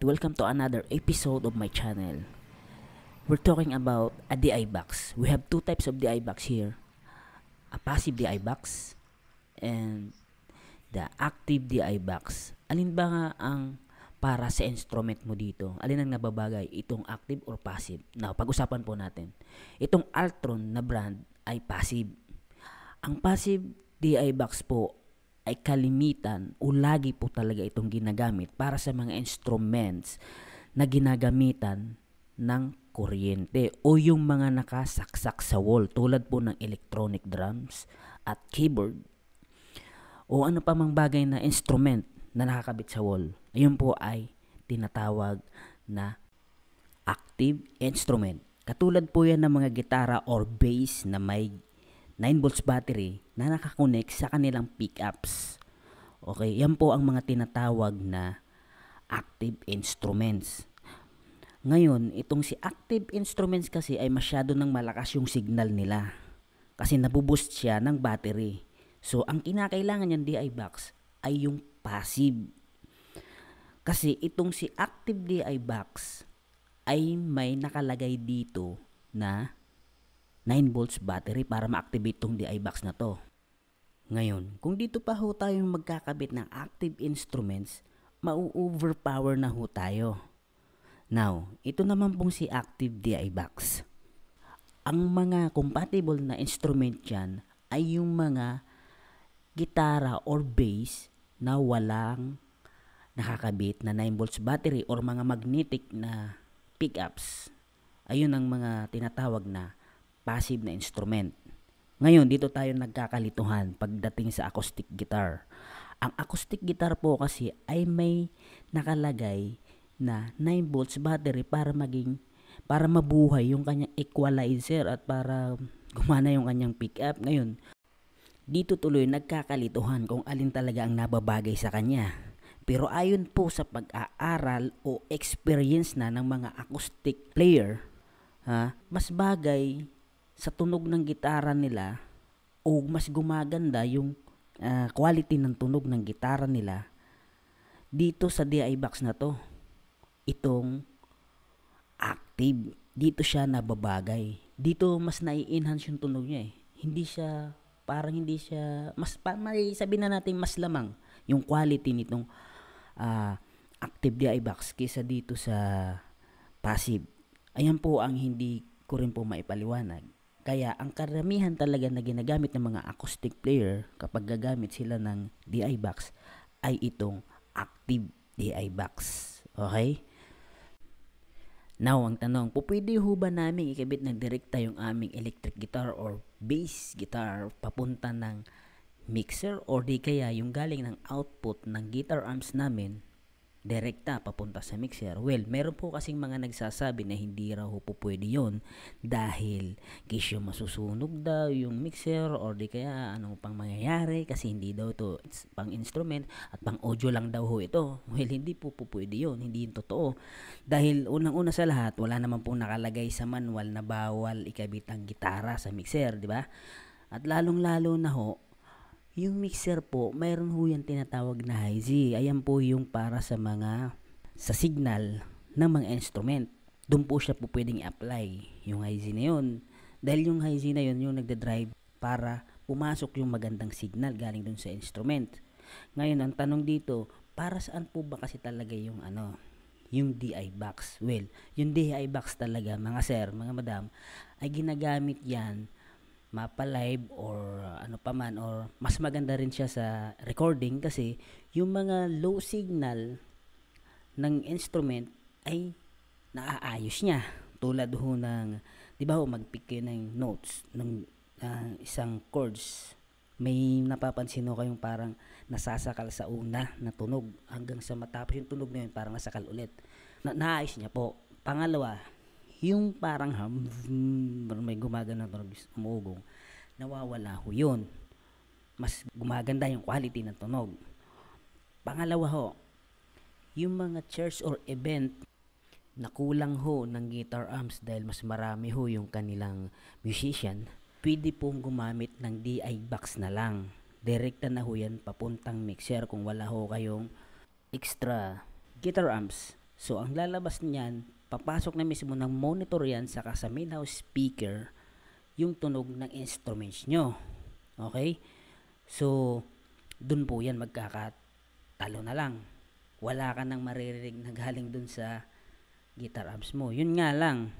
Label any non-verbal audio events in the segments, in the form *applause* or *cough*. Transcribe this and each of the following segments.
at welcome to another episode of my channel. We're talking about a DI box. We have two types of DI box here. A passive DI box and the active DI box. Alin ba nga ang para sa instrument mo dito? Alin ang nababagay? Itong active or passive? Now, pag-usapan po natin. Itong Altron na brand ay passive. Ang passive DI box po ay kalimitan o lagi po talaga itong ginagamit para sa mga instruments na ginagamitan ng kuryente o yung mga nakasaksak sa wall tulad po ng electronic drums at keyboard o ano pa mang bagay na instrument na nakakabit sa wall. Ayun po ay tinatawag na active instrument. Katulad po yan ng mga gitara or bass na may 9 volts battery na nakakonect sa kanilang pickups. Okay, yan po ang mga tinatawag na active instruments. Ngayon, itong si active instruments kasi ay masyado nang malakas yung signal nila kasi nabuboost siya ng battery. So, ang kinakailangan niyan DI box ay yung passive. Kasi itong si active DI box ay may nakalagay dito na 9 volts battery para ma-activate tong DI box na to. Ngayon, kung dito pa ho tayo magkakabit ng active instruments, mau-overpower na ho tayo. Now, ito naman pong si active DI box. Ang mga compatible na instrument dyan ay yung mga gitara or bass na walang nakakabit na 9 volts battery or mga magnetic na pickups. Ayun ang mga tinatawag na passive na instrument. Ngayon, dito tayo nagkakalituhan pagdating sa acoustic guitar. Ang acoustic guitar po kasi ay may nakalagay na 9 volts battery para maging para mabuhay yung kanyang equalizer at para gumana yung kanyang pick up. Ngayon, dito tuloy nagkakalituhan kung alin talaga ang nababagay sa kanya. Pero ayon po sa pag-aaral o experience na ng mga acoustic player, ha, mas bagay sa tunog ng gitara nila o mas gumaganda yung uh, quality ng tunog ng gitara nila dito sa DI box na to. Itong active. Dito siya nababagay. Dito mas nai-enhance yung tunog niya eh. Hindi siya, parang hindi siya, mas, parang may sabihin na natin mas lamang yung quality nitong uh, active DI box kaysa dito sa passive. Ayan po ang hindi ko rin po maipaliwanag. Kaya ang karamihan talaga na ginagamit ng mga acoustic player kapag gagamit sila ng DI box ay itong active DI box. Okay? Now, ang tanong, po ho ba namin ikabit ng direkta yung aming electric guitar or bass guitar papunta ng mixer or di kaya yung galing ng output ng guitar amps namin direkta papunta sa mixer. Well, meron po kasing mga nagsasabi na hindi raw po pwede yon dahil kisyo masusunog daw yung mixer or di kaya ano pang mangyayari kasi hindi daw to it's pang instrument at pang audio lang daw ho ito. Well, hindi po po pwede yon Hindi yung totoo. Dahil unang-una sa lahat, wala naman po nakalagay sa manual na bawal ikabit ang gitara sa mixer, di ba? At lalong-lalo na ho, yung mixer po, mayroon ho yung tinatawag na high Z. Ayan po yung para sa mga, sa signal ng mga instrument. Doon po siya po pwedeng apply yung high Z na yun. Dahil yung high Z na yun yung nagdadrive para pumasok yung magandang signal galing doon sa instrument. Ngayon, ang tanong dito, para saan po ba kasi talaga yung ano, yung DI box? Well, yung DI box talaga, mga sir, mga madam, ay ginagamit yan mapa-live or uh, ano pa man or mas maganda rin siya sa recording kasi yung mga low signal ng instrument ay naaayos niya tulad ho ng di ba ho mag ng notes ng uh, isang chords may napapansin ho kayong parang nasasakal sa una na tunog hanggang sa matapos yung tunog na yun parang nasakal ulit. Na naayos niya po. Pangalawa, yung parang ham, hmm, may gumagana tunog, umugong, nawawala ho yun. Mas gumaganda yung quality ng tunog. Pangalawa ho, yung mga church or event na kulang ho ng guitar amps dahil mas marami ho yung kanilang musician, pwede pong gumamit ng DI box na lang. Direkta na ho yan papuntang mixer kung wala ho kayong extra guitar amps. So ang lalabas niyan, papasok na mismo ng monitor yan sa house speaker yung tunog ng instruments nyo. Okay? So, dun po yan magkakatalo na lang. Wala ka nang maririnig na galing dun sa guitar amps mo. Yun nga lang,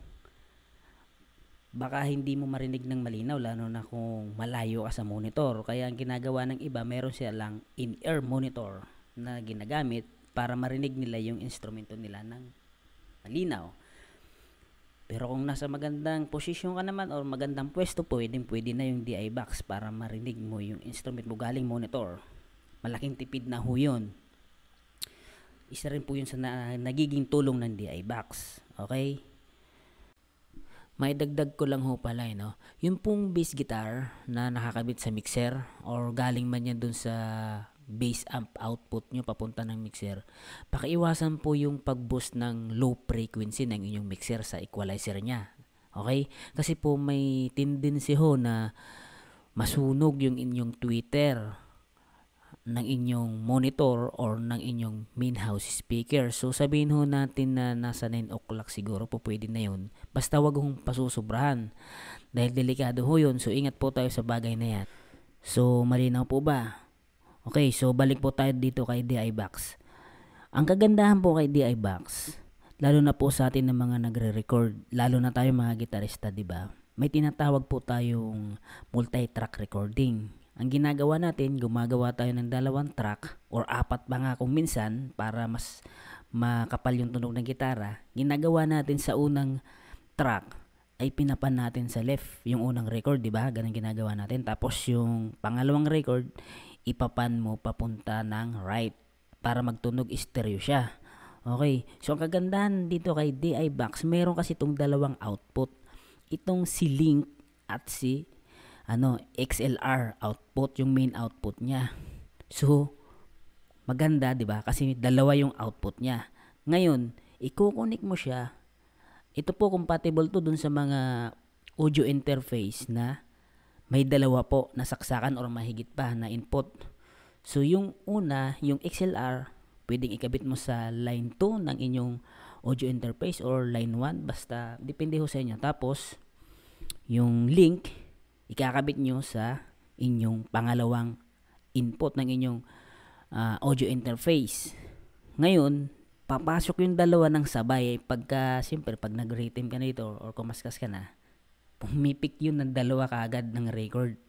baka hindi mo marinig ng malinaw lalo na kung malayo ka sa monitor. Kaya ang ginagawa ng iba, meron siya lang in-ear monitor na ginagamit para marinig nila yung instrumento nila ng malinaw. Pero kung nasa magandang posisyon ka naman or magandang pwesto, pwedeng pwede na yung DI box para marinig mo yung instrument mo galing monitor. Malaking tipid na ho yun. Isa rin po yun sa na, nagiging tulong ng DI box. Okay? May dagdag ko lang ho pala eh, no? Yung pong bass guitar na nakakabit sa mixer or galing man yan dun sa base amp output nyo papunta ng mixer, pakiiwasan po yung pag-boost ng low frequency ng inyong mixer sa equalizer niya. Okay? Kasi po may tendency ho na masunog yung inyong tweeter ng inyong monitor or ng inyong main house speaker. So sabihin ho natin na nasa 9 o'clock siguro po pwede na yun. Basta wag hong pasusobrahan dahil delikado ho yun. So ingat po tayo sa bagay na yan. So malinaw po ba? Okay, so balik po tayo dito kay DI Box. Ang kagandahan po kay DI Box, lalo na po sa atin ng mga nagre-record, lalo na tayo mga gitarista, 'di ba? May tinatawag po tayong multi-track recording. Ang ginagawa natin, gumagawa tayo ng dalawang track or apat pa nga kung minsan para mas makapal yung tunog ng gitara. Ginagawa natin sa unang track ay pinapan natin sa left yung unang record, 'di ba? Ganun ginagawa natin. Tapos yung pangalawang record, ipapan mo papunta ng right para magtunog stereo siya. Okay, so ang kagandahan dito kay DI Box, meron kasi itong dalawang output. Itong si link at si ano, XLR output, yung main output niya. So, maganda, 'di ba? Kasi dalawa yung output niya. Ngayon, i-connect mo siya. Ito po compatible to dun sa mga audio interface na may dalawa po na saksakan or mahigit pa na input. So yung una, yung XLR, pwedeng ikabit mo sa line 2 ng inyong audio interface or line 1 basta depende ho sa inyo. Tapos yung link ikakabit nyo sa inyong pangalawang input ng inyong uh, audio interface. Ngayon, papasok yung dalawa ng sabay eh, pagka siyempre pag nag-rating ka nito or, or kumaskas ka na pumipik yun ng dalawa kaagad ng record.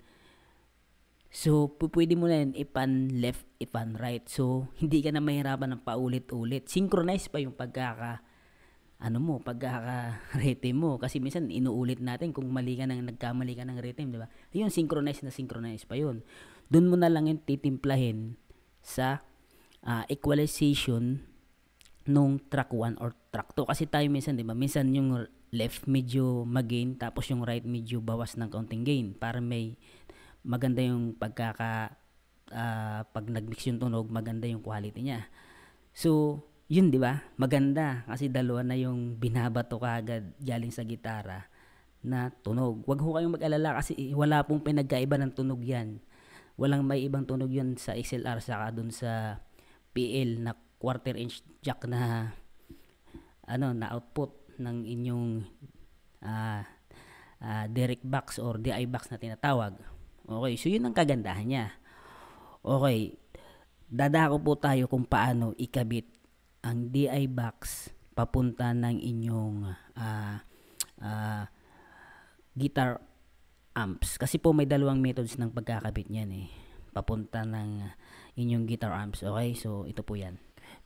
So, pwede mo na yun ipan left, ipan right. So, *laughs* hindi ka na mahirapan ng paulit-ulit. Synchronize pa yung pagkaka, ano mo, pagkaka-rhythm mo. Kasi minsan, inuulit natin kung mali ka ng, nagkamali ka ng rhythm, di ba? Ayun, synchronize na synchronize pa yun. Doon mo na lang yung titimplahin sa uh, equalization nung track 1 or track 2. Kasi tayo minsan, di ba? Minsan yung left medyo mag-gain tapos yung right medyo bawas ng kaunting gain para may maganda yung pagkaka uh, pag nagmix yung tunog maganda yung quality niya. So, yun 'di ba? Maganda kasi dalawa na yung binabato kagad galing sa gitara na tunog. wag ho kayong mag-alala kasi wala pong pinagkaiba ng tunog 'yan. Walang may ibang tunog 'yun sa XLR saka dun sa PL na quarter inch jack na ano na output ng inyong uh, ah, uh, ah, direct box or DI box na tinatawag. Okay, so yun ang kagandahan niya. Okay, dadako po tayo kung paano ikabit ang DI box papunta ng inyong uh, uh, guitar amps. Kasi po may dalawang methods ng pagkakabit niyan eh. Papunta ng inyong guitar amps. Okay, so ito po yan.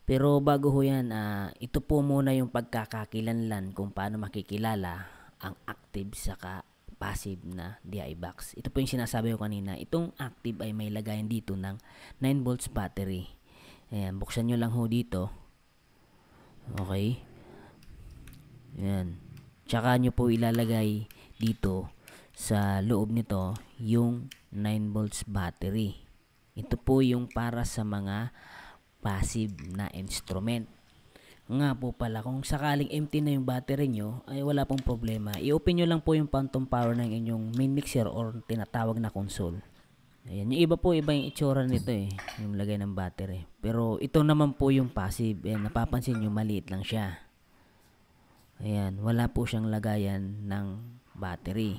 Pero bago ho yan, uh, ito po muna yung pagkakakilanlan kung paano makikilala ang active saka passive na DI box. Ito po yung sinasabi ko kanina. Itong active ay may lagayan dito ng 9 volts battery. Ayan, buksan nyo lang ho dito. Okay. Ayan. Tsaka nyo po ilalagay dito sa loob nito yung 9 volts battery. Ito po yung para sa mga passive na instrument. Nga po pala, kung sakaling empty na yung battery nyo, ay wala pong problema. I-open nyo lang po yung phantom power ng inyong main mixer or tinatawag na console. Ayan, yung iba po, iba yung itsura nito eh, yung lagay ng battery. Pero ito naman po yung passive, ayan, eh, napapansin nyo, maliit lang siya. Ayan, wala po siyang lagayan ng battery.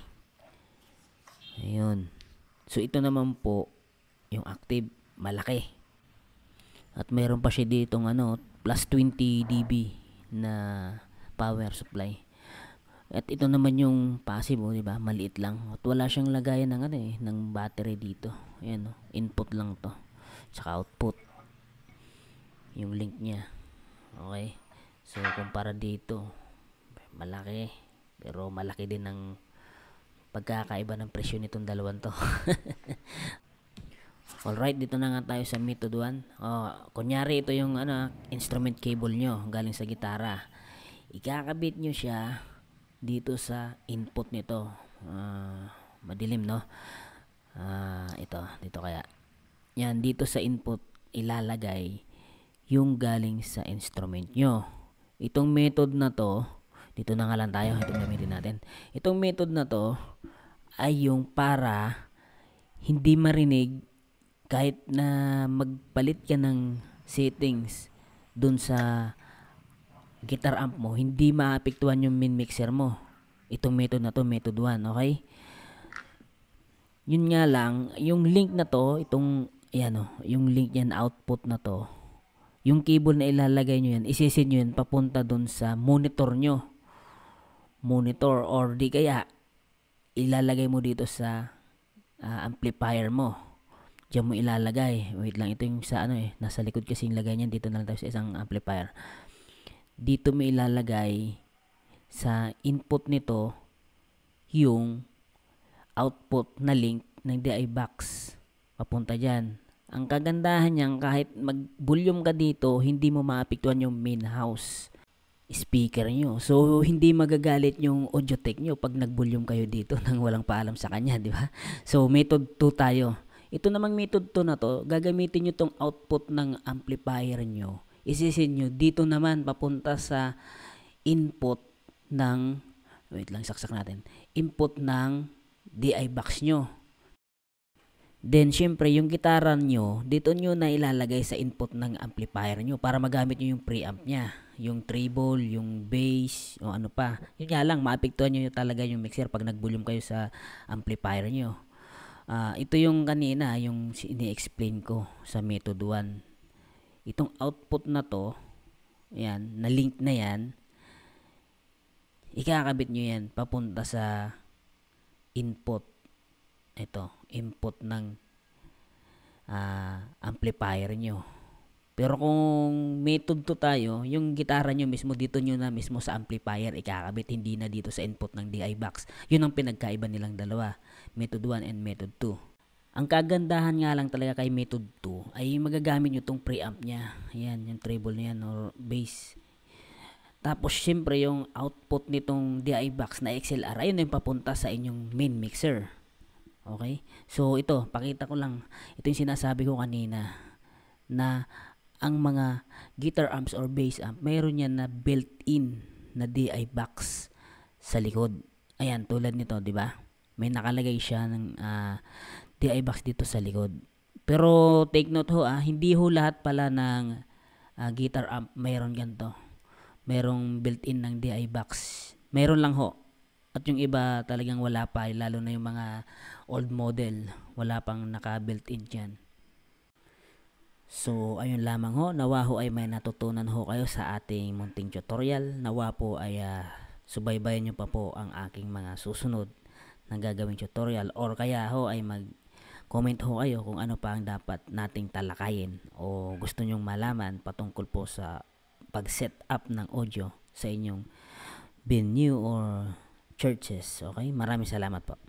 Ayun. So, ito naman po, yung active, malaki. At meron pa siya ng ano, plus 20 dB na power supply. At ito naman yung passive, oh, 'di ba? Maliit lang. At wala siyang lagayan ng ano eh, ng battery dito. Ayun, oh. input lang 'to. Tsaka output. Yung link niya. Okay. So kumpara dito, malaki. Pero malaki din ang pagkakaiba ng presyo nitong dalawang 'to. *laughs* Alright, dito na nga tayo sa method 1. Oh, kunyari ito yung ano, instrument cable nyo galing sa gitara. Ikakabit nyo siya dito sa input nito. Uh, madilim no? Uh, ito, dito kaya. Yan, dito sa input ilalagay yung galing sa instrument nyo. Itong method na to, dito na nga lang tayo, itong gamitin natin. Itong method na to ay yung para hindi marinig kahit na magpalit ka ng settings dun sa guitar amp mo, hindi maapektuhan yung min mixer mo. Itong method na to, method 1, okay? Yun nga lang, yung link na to, itong, ayan o, yung link yan, output na to, yung cable na ilalagay nyo yan, isisend nyo yan papunta dun sa monitor nyo. Monitor or di kaya, ilalagay mo dito sa uh, amplifier mo. Diyan mo ilalagay. Wait lang, ito yung sa ano eh. Nasa likod kasi yung lagay niyan. Dito na lang tayo sa isang amplifier. Dito mo ilalagay sa input nito yung output na link ng DI box. Papunta diyan Ang kagandahan niyan kahit mag-volume ka dito, hindi mo maapektuhan yung main house speaker nyo. So, hindi magagalit yung audio tech nyo pag nag-volume kayo dito *laughs* nang walang paalam sa kanya, di ba? So, method 2 tayo. Ito namang method to na to, gagamitin nyo tong output ng amplifier nyo. Isisin nyo dito naman papunta sa input ng, wait lang, saksak natin, input ng DI box nyo. Then, syempre, yung gitara nyo, dito nyo na ilalagay sa input ng amplifier nyo para magamit nyo yung preamp niya. Yung treble, yung bass, o ano pa. Yun nga lang, maapektuhan nyo talaga yung mixer pag nag-volume kayo sa amplifier nyo. Uh, ito yung kanina, yung ini-explain ko sa method 1. Itong output na to, yan, na link na yan, ikakabit nyo yan papunta sa input. Ito, input ng uh, amplifier nyo. Pero kung may tugto tayo, yung gitara nyo mismo, dito nyo na mismo sa amplifier ikakabit, hindi na dito sa input ng DI box. Yun ang pinagkaiba nilang dalawa, method 1 and method 2. Ang kagandahan nga lang talaga kay method 2 ay magagamit nyo tong preamp niya. Ayan, yung treble niya or bass. Tapos syempre yung output nitong DI box na XLR ayun yung papunta sa inyong main mixer. Okay? So ito, pakita ko lang. Ito yung sinasabi ko kanina na ang mga guitar amps or bass amp, mayroon yan na built-in na DI box sa likod. Ayan, tulad nito, di ba? May nakalagay siya ng uh, ah, DI box dito sa likod. Pero take note ho, ah, hindi ho lahat pala ng uh, guitar amp mayroon ganito. Merong built-in ng DI box. Mayroon lang ho. At yung iba talagang wala pa, lalo na yung mga old model, wala pang naka-built-in dyan. So, ayun lamang ho. Nawa ho ay may natutunan ho kayo sa ating munting tutorial. Nawa po ay uh, subaybayan nyo pa po ang aking mga susunod na gagawing tutorial or kaya ho ay mag comment ho kayo kung ano pa ang dapat nating talakayin o gusto nyong malaman patungkol po sa pag-set up ng audio sa inyong venue or churches. Okay? Maraming salamat po.